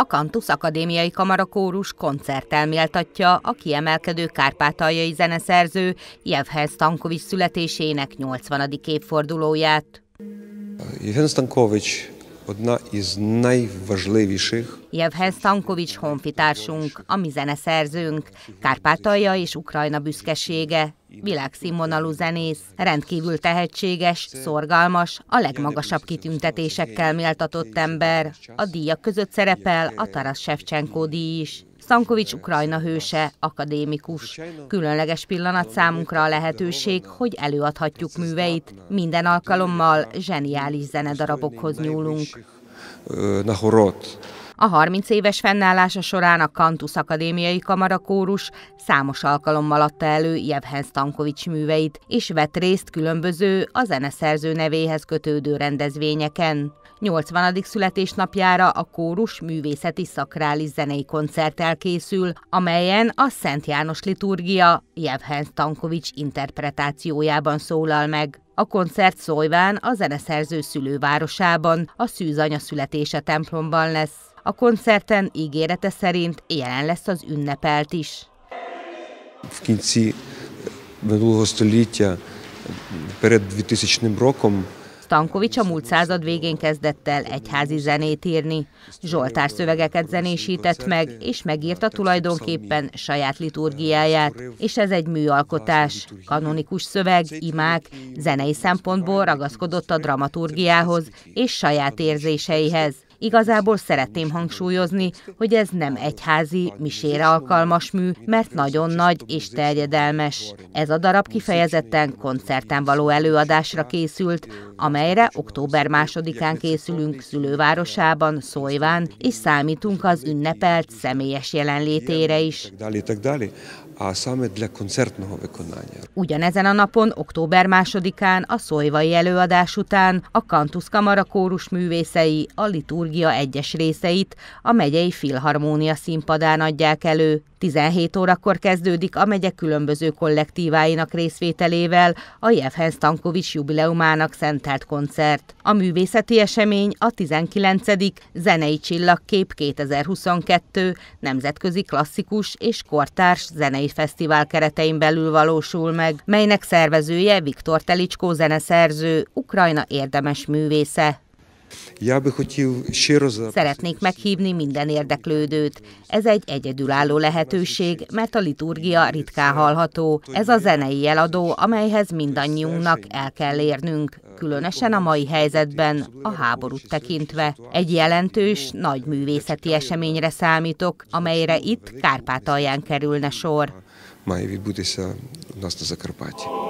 a Kantusz Akadémiai Kamarakórus koncerttel méltatja a kiemelkedő kárpátaljai zeneszerző Jevhez Stankovics születésének 80. évfordulóját. Jevhen Stankovics одна Jevhez Stankovics honfitársunk, a mi zeneszerzőnk, Kárpátalja és Ukrajna büszkesége, Világszínvonalú zenész, rendkívül tehetséges, szorgalmas, a legmagasabb kitüntetésekkel méltatott ember. A díjak között szerepel a Taras Shevchenko díj is. Szankovics Ukrajna hőse, akadémikus. Különleges pillanat számunkra a lehetőség, hogy előadhatjuk műveit. Minden alkalommal zseniális zenedarabokhoz nyúlunk. Nahorot. A 30 éves fennállása során a Kantusz Akadémiai Kamarakórus számos alkalommal adta elő Jevhen Stankovics műveit, és vett részt különböző a zeneszerző nevéhez kötődő rendezvényeken. 80. születésnapjára a kórus művészeti szakrális zenei koncerttel készül, amelyen a Szent János liturgia Jevhen Stankovics interpretációjában szólal meg. A koncert Szojván a zeneszerző szülővárosában, a Szűzanya születése templomban lesz. A koncerten ígérete szerint jelen lesz az ünnepelt is. В кінці минулого століття перед 2000 роком Stankovics a múlt század végén kezdett el egyházi zenét írni. Zsoltár szövegeket zenésített meg, és megírta tulajdonképpen saját liturgiáját, és ez egy műalkotás. Kanonikus szöveg, imák, zenei szempontból ragaszkodott a dramaturgiához és saját érzéseihez. Igazából szeretném hangsúlyozni, hogy ez nem egyházi, misére alkalmas mű, mert nagyon nagy és terjedelmes. Ez a darab kifejezetten koncerten való előadásra készült, amelyre október másodikán készülünk szülővárosában, Szolyván, és számítunk az ünnepelt személyes jelenlétére is a same dla Ugyanezen a napon, október másodikán, a szójvai előadás után a Kantusz Kamara kórus művészei a liturgia egyes részeit a megyei filharmónia színpadán adják elő 17 órakor kezdődik a megyek különböző kollektíváinak részvételével a Jevhen Stankovics jubileumának szentelt koncert. A művészeti esemény a 19. Zenei Csillagkép 2022 nemzetközi klasszikus és kortárs zenei fesztivál keretein belül valósul meg, melynek szervezője Viktor Telicskó zeneszerző, Ukrajna érdemes művésze. Szeretnék meghívni minden érdeklődőt. Ez egy egyedülálló lehetőség, mert a liturgia ritkán hallható. Ez a zenei jeladó, amelyhez mindannyiunknak el kell érnünk, különösen a mai helyzetben, a háborút tekintve. Egy jelentős, nagy művészeti eseményre számítok, amelyre itt Kárpátalján kerülne sor. Має відбутися у нас